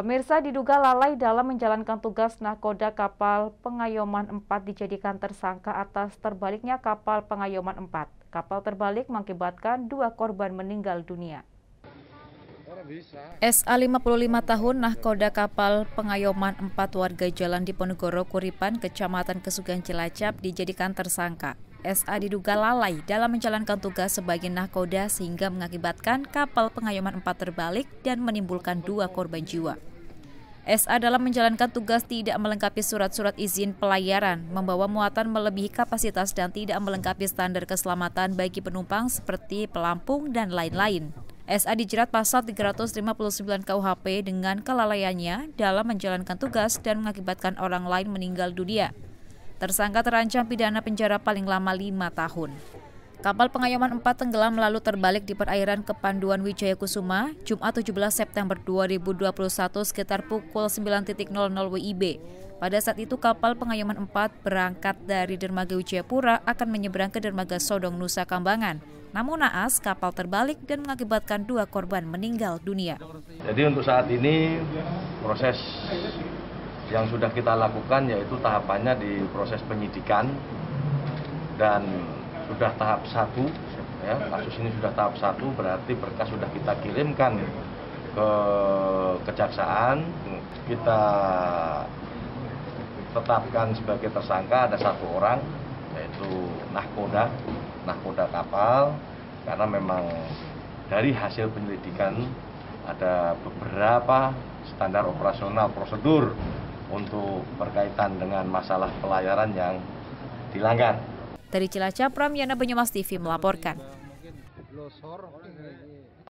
Pemirsa diduga lalai dalam menjalankan tugas nahkoda kapal Pengayoman 4 dijadikan tersangka atas terbaliknya kapal Pengayoman 4. Kapal terbalik mengakibatkan dua korban meninggal dunia. SA 55 tahun nahkoda kapal Pengayoman 4 warga Jalan Diponegoro Kuripan, Kecamatan Kesugan Cilacap dijadikan tersangka. SA diduga lalai dalam menjalankan tugas sebagai nahkoda sehingga mengakibatkan kapal pengayoman 4 terbalik dan menimbulkan dua korban jiwa. SA dalam menjalankan tugas tidak melengkapi surat-surat izin pelayaran, membawa muatan melebihi kapasitas dan tidak melengkapi standar keselamatan bagi penumpang seperti pelampung dan lain-lain. SA dijerat pasal 359 KUHP dengan kelalaiannya dalam menjalankan tugas dan mengakibatkan orang lain meninggal dunia. Tersangka terancam pidana penjara paling lama lima tahun. Kapal Pengayoman 4 tenggelam lalu terbalik di perairan Kepanduan Wijaya Kusuma, Jumat 17 September 2021 sekitar pukul 9.00 WIB. Pada saat itu kapal Pengayoman 4 berangkat dari Dermaga Wijayapura akan menyeberang ke Dermaga Sodong Nusa Kambangan. Namun naas kapal terbalik dan mengakibatkan dua korban meninggal dunia. Jadi untuk saat ini proses yang sudah kita lakukan yaitu tahapannya di proses penyidikan dan sudah tahap satu ya, kasus ini sudah tahap satu berarti berkas sudah kita kirimkan ke kejaksaan kita tetapkan sebagai tersangka ada satu orang yaitu nahkoda nahkoda kapal karena memang dari hasil penyelidikan ada beberapa standar operasional prosedur untuk berkaitan dengan masalah pelayaran yang dilanggar. Dari Cilacap, Ramyana Banyumas TV melaporkan.